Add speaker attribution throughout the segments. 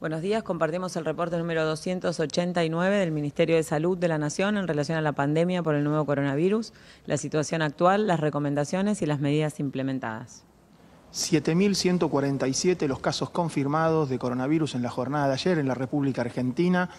Speaker 1: Buenos días, compartimos el reporte número 289 del Ministerio de Salud de la Nación en relación a la pandemia por el nuevo coronavirus, la situación actual, las recomendaciones y las medidas implementadas.
Speaker 2: 7.147 los casos confirmados de coronavirus en la jornada de ayer en la República Argentina,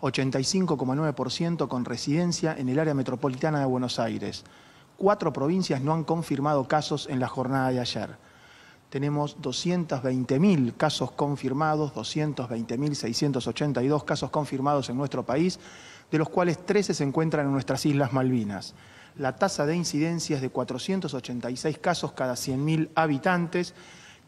Speaker 2: 85,9% con residencia en el área metropolitana de Buenos Aires. Cuatro provincias no han confirmado casos en la jornada de ayer tenemos 220.000 casos confirmados, 220.682 casos confirmados en nuestro país, de los cuales 13 se encuentran en nuestras Islas Malvinas. La tasa de incidencia es de 486 casos cada 100.000 habitantes,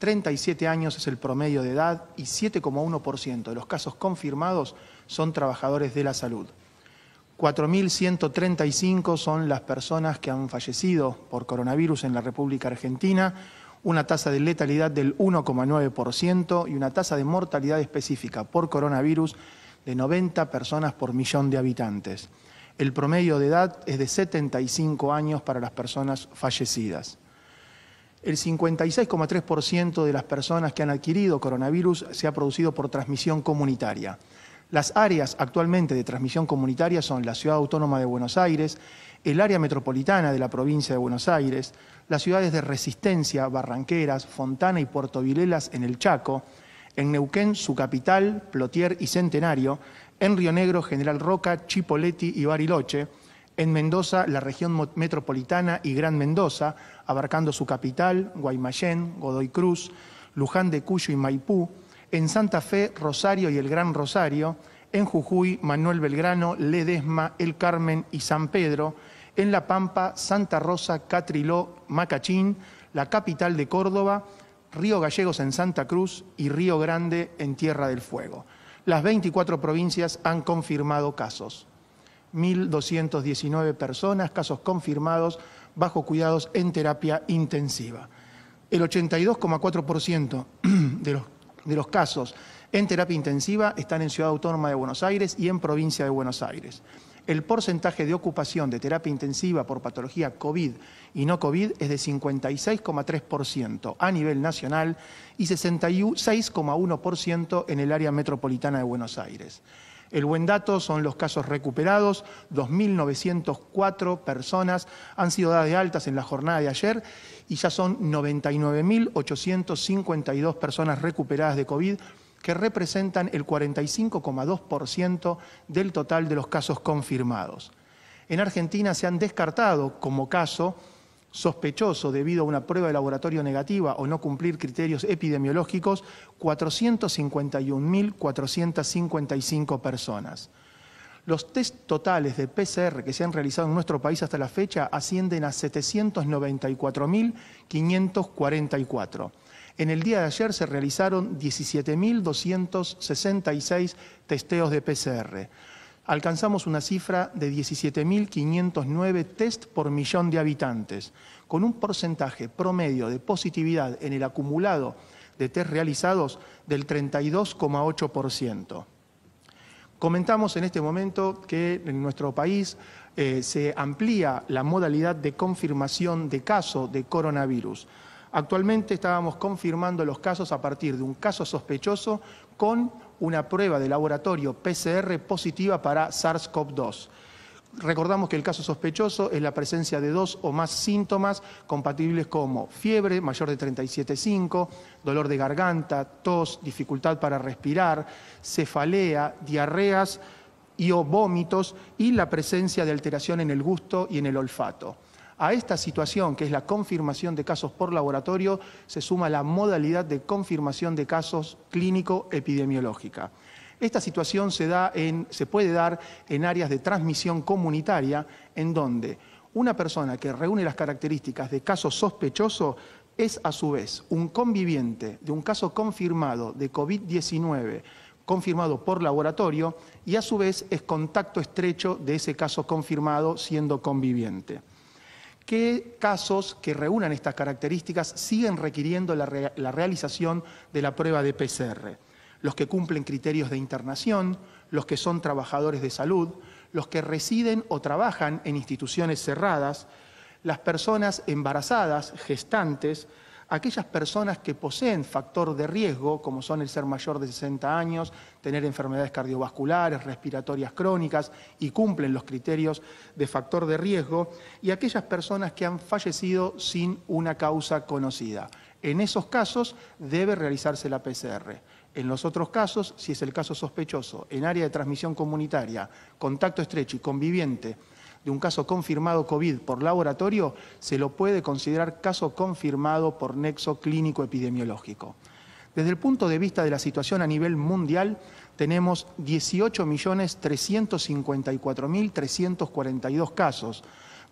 Speaker 2: 37 años es el promedio de edad y 7,1% de los casos confirmados son trabajadores de la salud. 4.135 son las personas que han fallecido por coronavirus en la República Argentina, una tasa de letalidad del 1,9% y una tasa de mortalidad específica por coronavirus de 90 personas por millón de habitantes. El promedio de edad es de 75 años para las personas fallecidas. El 56,3% de las personas que han adquirido coronavirus se ha producido por transmisión comunitaria. Las áreas actualmente de transmisión comunitaria son la Ciudad Autónoma de Buenos Aires, el área metropolitana de la provincia de Buenos Aires, las ciudades de Resistencia, Barranqueras, Fontana y Puerto Vilelas en el Chaco, en Neuquén, su capital, Plotier y Centenario, en Río Negro, General Roca, Chipoleti y Bariloche, en Mendoza, la región metropolitana y Gran Mendoza, abarcando su capital, Guaymallén, Godoy Cruz, Luján de Cuyo y Maipú, en Santa Fe, Rosario y el Gran Rosario, en Jujuy, Manuel Belgrano, Ledesma, El Carmen y San Pedro, en La Pampa, Santa Rosa, Catriló, Macachín, la capital de Córdoba, Río Gallegos en Santa Cruz y Río Grande en Tierra del Fuego. Las 24 provincias han confirmado casos. 1.219 personas, casos confirmados, bajo cuidados en terapia intensiva. El 82,4% de los de los casos en terapia intensiva están en Ciudad Autónoma de Buenos Aires y en Provincia de Buenos Aires. El porcentaje de ocupación de terapia intensiva por patología COVID y no COVID es de 56,3% a nivel nacional y 66,1% en el área metropolitana de Buenos Aires. El buen dato son los casos recuperados, 2.904 personas han sido dadas de altas en la jornada de ayer y ya son 99.852 personas recuperadas de COVID que representan el 45,2% del total de los casos confirmados. En Argentina se han descartado como caso sospechoso debido a una prueba de laboratorio negativa o no cumplir criterios epidemiológicos 451.455 personas. Los test totales de PCR que se han realizado en nuestro país hasta la fecha ascienden a 794.544. En el día de ayer se realizaron 17.266 testeos de PCR alcanzamos una cifra de 17.509 test por millón de habitantes, con un porcentaje promedio de positividad en el acumulado de test realizados del 32,8%. Comentamos en este momento que en nuestro país eh, se amplía la modalidad de confirmación de caso de coronavirus. Actualmente estábamos confirmando los casos a partir de un caso sospechoso con una prueba de laboratorio PCR positiva para SARS-CoV-2. Recordamos que el caso sospechoso es la presencia de dos o más síntomas compatibles como fiebre mayor de 37,5, dolor de garganta, tos, dificultad para respirar, cefalea, diarreas y o vómitos y la presencia de alteración en el gusto y en el olfato. A esta situación, que es la confirmación de casos por laboratorio, se suma la modalidad de confirmación de casos clínico-epidemiológica. Esta situación se, puede dar en áreas de transmisión comunitaria, en donde una persona que reúne las características de caso sospechoso es a su vez un conviviente de un caso confirmado de COVID-19 confirmado por laboratorio y a su vez es contacto estrecho de ese caso confirmado siendo conviviente. ¿Qué casos que reúnan estas características siguen requiriendo la, la realización de la prueba de PCR. Los que cumplen criterios de internación, los que son trabajadores de salud, los que residen o trabajan en instituciones cerradas, las personas embarazadas, gestantes, aquellas personas que poseen factor de riesgo, como son el ser mayor de 60 años, tener enfermedades cardiovasculares, respiratorias crónicas y cumplen los criterios de factor de riesgo, y aquellas personas que han fallecido sin una causa conocida. En esos casos debe realizarse la PCR. En los otros casos, si es el caso sospechoso, en área de transmisión comunitaria, contacto estrecho y conviviente, de un caso confirmado COVID por laboratorio, se lo puede considerar caso confirmado por nexo clínico epidemiológico. Desde el punto de vista de la situación a nivel mundial, tenemos 18.354.342 casos.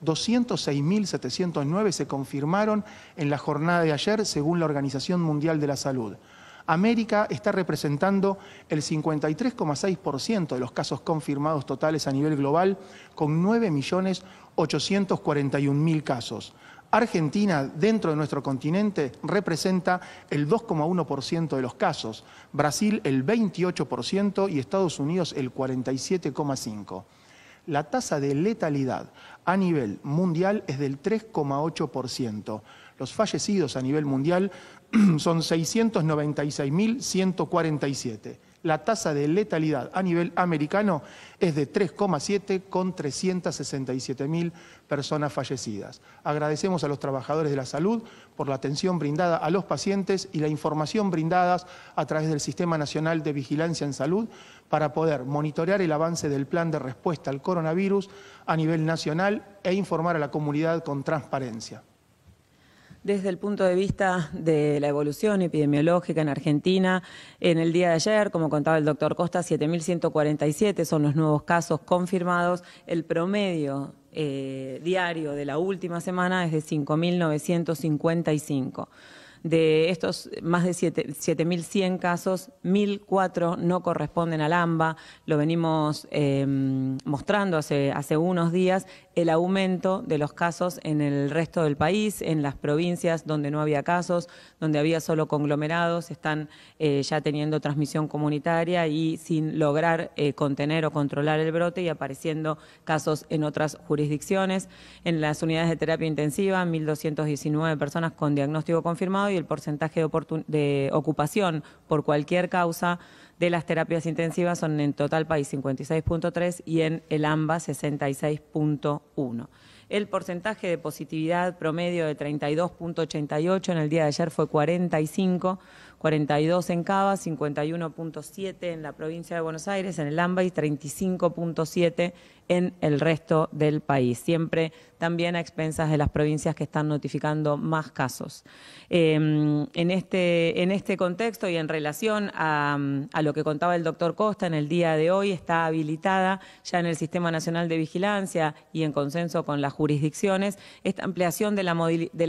Speaker 2: 206.709 se confirmaron en la jornada de ayer, según la Organización Mundial de la Salud. América está representando el 53,6% de los casos confirmados totales a nivel global, con 9.841.000 casos. Argentina, dentro de nuestro continente, representa el 2,1% de los casos, Brasil el 28% y Estados Unidos el 47,5%. La tasa de letalidad a nivel mundial es del 3,8%. Los fallecidos a nivel mundial son 696.147. La tasa de letalidad a nivel americano es de 3,7 con 367.000 personas fallecidas. Agradecemos a los trabajadores de la salud por la atención brindada a los pacientes y la información brindadas a través del Sistema Nacional de Vigilancia en Salud para poder monitorear el avance del plan de respuesta al coronavirus a nivel nacional e informar a la comunidad con transparencia
Speaker 1: desde el punto de vista de la evolución epidemiológica en Argentina. En el día de ayer, como contaba el doctor Costa, 7.147 son los nuevos casos confirmados. El promedio eh, diario de la última semana es de 5.955. De estos más de 7.100 casos, 1.004 no corresponden al AMBA. Lo venimos em, mostrando hace, hace unos días, el aumento de los casos en el resto del país, en las provincias donde no había casos, donde había solo conglomerados, están eh, ya teniendo transmisión comunitaria y sin lograr eh, contener o controlar el brote y apareciendo casos en otras jurisdicciones. En las unidades de terapia intensiva, 1.219 personas con diagnóstico confirmado y el porcentaje de, ocupación por cualquier causa de las terapias intensivas son en total país 56.3 y en el AMBA 66.1. El porcentaje de positividad promedio de 32.88 en el día de ayer fue 45, 42 en Cava, 51.7 en la provincia de Buenos Aires, en el AMBA y 35.7 en el resto del país, siempre también a expensas de las provincias que están notificando más casos. Em, en, este, en este contexto y en relación a, lo que contaba el doctor Costa, en el día de hoy está habilitada ya en el Sistema Nacional de Vigilancia y en consenso con las jurisdicciones esta ampliación de la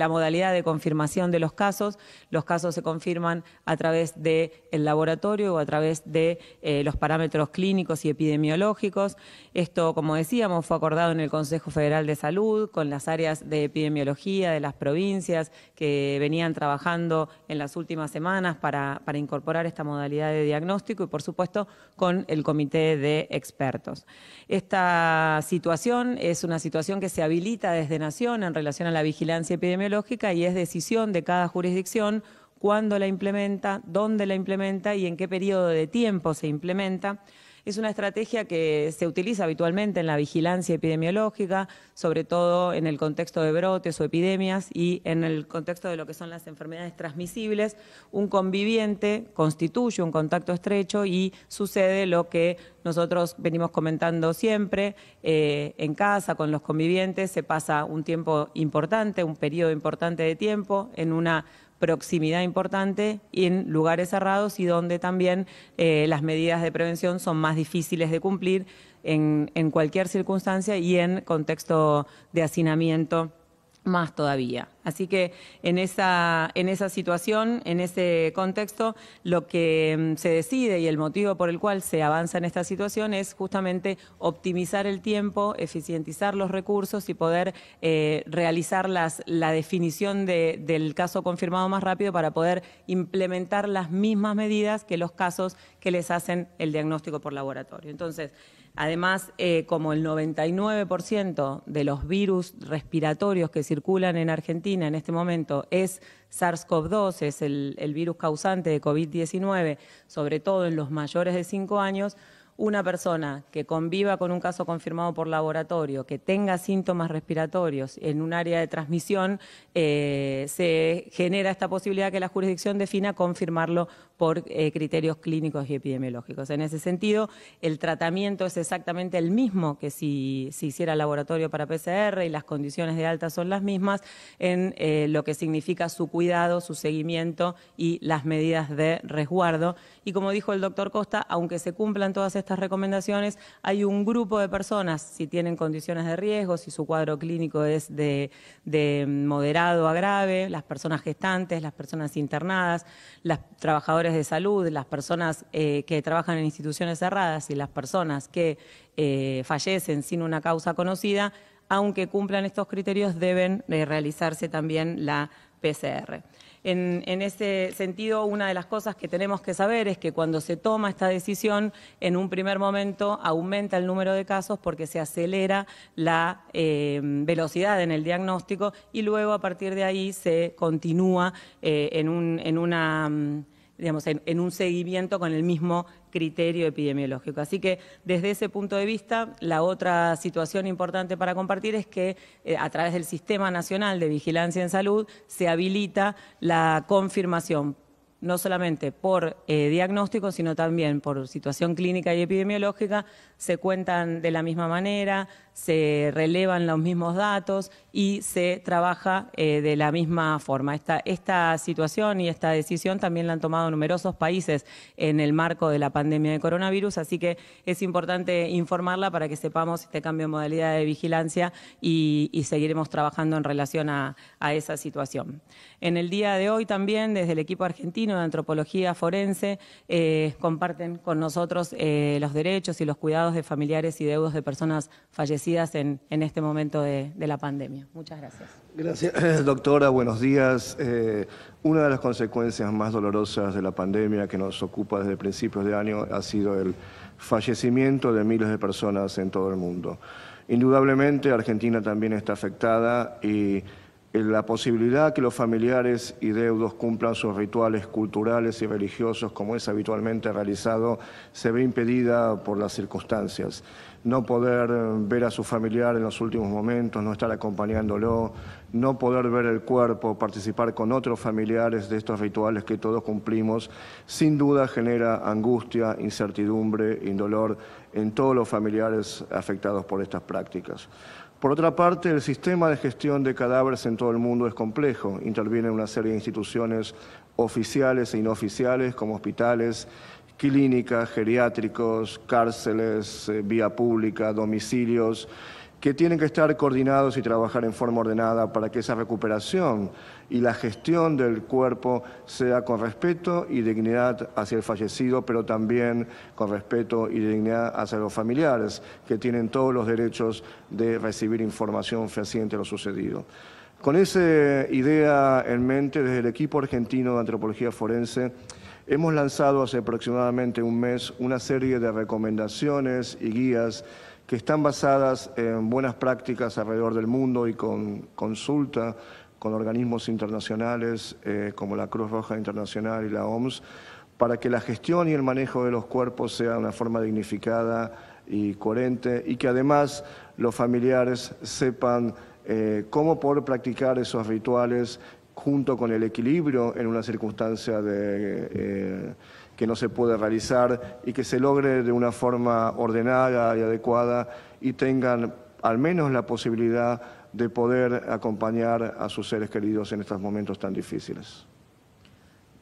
Speaker 1: modalidad de confirmación de los casos. Los casos se confirman a través del laboratorio o a través de eh, los parámetros clínicos y epidemiológicos. Esto, como decíamos, fue acordado en el Consejo Federal de Salud con las áreas de epidemiología de las provincias que venían trabajando en las últimas semanas para, para incorporar esta modalidad de diagnóstico y, por supuesto, con el comité de expertos. Esta situación es una situación que se habilita desde Nación en relación a la vigilancia epidemiológica y es decisión de cada jurisdicción cuándo la implementa, dónde la implementa y en qué periodo de tiempo se implementa. Es una estrategia que se utiliza habitualmente en la vigilancia epidemiológica, sobre todo en el contexto de brotes o epidemias y en el contexto de lo que son las enfermedades transmisibles. Un conviviente constituye un contacto estrecho y sucede lo que nosotros venimos comentando siempre, eh, en casa con los convivientes se pasa un tiempo importante, un periodo importante de tiempo en una proximidad importante en lugares cerrados y donde también eh, las medidas de prevención son más difíciles de cumplir en, en cualquier circunstancia y en contexto de hacinamiento más todavía. Así que en esa, en esa situación, en ese contexto, lo que mm, se decide y el motivo por el cual se avanza en esta situación es justamente optimizar el tiempo, eficientizar los recursos y poder eh, realizar la definición del caso confirmado más rápido para poder implementar las mismas medidas que los casos que les hacen el diagnóstico por laboratorio. Entonces, además, eh, como el 99% de los virus respiratorios que circulan, circulan en Argentina en este momento es SARS-CoV-2, es el, el virus causante de COVID-19, sobre todo en los mayores de 5 años, una persona que conviva con un caso confirmado por laboratorio, que tenga síntomas respiratorios en un área de transmisión, eh, se genera esta posibilidad que la jurisdicción defina confirmarlo por eh, criterios clínicos y epidemiológicos. En ese sentido, el tratamiento es exactamente el mismo que si se hiciera laboratorio para PCR y las condiciones de alta son las mismas en eh, lo que significa su cuidado, su seguimiento y las medidas de resguardo. Y como dijo el doctor Costa, aunque se cumplan todas estas estas recomendaciones, hay un grupo de personas, si tienen condiciones de riesgo, si su cuadro clínico es de, moderado a grave, las personas gestantes, las personas internadas, los trabajadores de salud, las personas eh, que trabajan en instituciones cerradas y las personas que eh, fallecen sin una causa conocida, aunque cumplan estos criterios, deben eh, realizarse también la PCR. En, ese sentido, una de las cosas que tenemos que saber es que cuando se toma esta decisión, en un primer momento aumenta el número de casos porque se acelera la eh, velocidad en el diagnóstico y luego a partir de ahí se continúa eh, en, un, en una... Mm, en, un seguimiento con el mismo criterio epidemiológico. Así que desde ese punto de vista, la otra situación importante para compartir es que eh, a través del Sistema Nacional de Vigilancia en Salud se habilita la confirmación no solamente por eh, diagnóstico, sino también por situación clínica y epidemiológica se cuentan de la misma manera, se relevan los mismos datos y se trabaja eh, de la misma forma. Esta, situación y esta decisión también la han tomado numerosos países en el marco de la pandemia de coronavirus, así que es importante informarla para que sepamos este cambio de modalidad de vigilancia y, seguiremos trabajando en relación a, esa situación. En el día de hoy también, desde el equipo argentino de antropología forense, eh, comparten con nosotros eh, los derechos y los cuidados de familiares y deudos de personas fallecidas en, este momento de, la pandemia. Muchas gracias.
Speaker 3: Gracias, doctora. Buenos días. Eh, una de las consecuencias más dolorosas de la pandemia que nos ocupa desde principios de año ha sido el fallecimiento de miles de personas en todo el mundo. Indudablemente, Argentina también está afectada y eh, la posibilidad que los familiares y deudos cumplan sus rituales culturales y religiosos como es habitualmente realizado se ve impedida por las circunstancias. No poder eh, ver a su familiar en los últimos momentos, no estar acompañándolo, no poder ver el cuerpo, participar con otros familiares de estos rituales que todos cumplimos, sin duda genera angustia, incertidumbre, indolor en todos los familiares afectados por estas prácticas. Por otra parte, el sistema de gestión de cadáveres en todo el mundo es complejo. Intervienen una serie de instituciones oficiales e inoficiales, como hospitales, clínicas, geriátricos, cárceles, eh, vía pública, domicilios, que tienen que estar coordinados y trabajar en forma ordenada para que esa recuperación y la gestión del cuerpo sea con respeto y dignidad hacia el fallecido, pero también con respeto y dignidad hacia los familiares, que tienen todos los derechos de recibir información fehaciente de lo sucedido. Con esa idea en mente, desde el equipo argentino de antropología forense, Hemos lanzado hace aproximadamente un mes una serie de recomendaciones y guías que están basadas en buenas prácticas alrededor del mundo y con consulta con organismos internacionales eh, como la Cruz Roja Internacional y la OMS, para que la gestión y el manejo de los cuerpos sea de una forma dignificada y coherente y que además los familiares sepan eh, cómo poder practicar esos rituales junto con el equilibrio en una circunstancia eh, que no se puede realizar y que se logre de una forma ordenada y adecuada y tengan al menos la posibilidad de poder acompañar a sus seres queridos en estos momentos tan difíciles.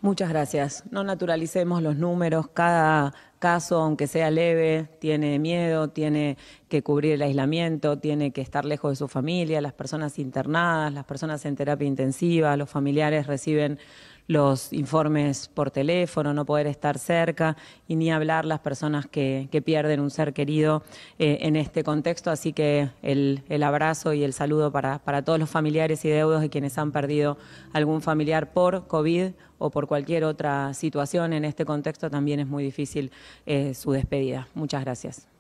Speaker 1: Muchas gracias. No naturalicemos los números. Cada caso, aunque sea leve, tiene miedo, tiene que cubrir el aislamiento, tiene que estar lejos de su familia, las personas internadas, las personas en terapia intensiva, los familiares reciben los informes por teléfono, no poder estar cerca y ni hablar las personas que, pierden un ser querido eh, en este contexto. Así que el, abrazo y el saludo para, todos los familiares y deudos de quienes han perdido algún familiar por COVID o por cualquier otra situación en este contexto también es muy difícil eh, su despedida. Muchas gracias.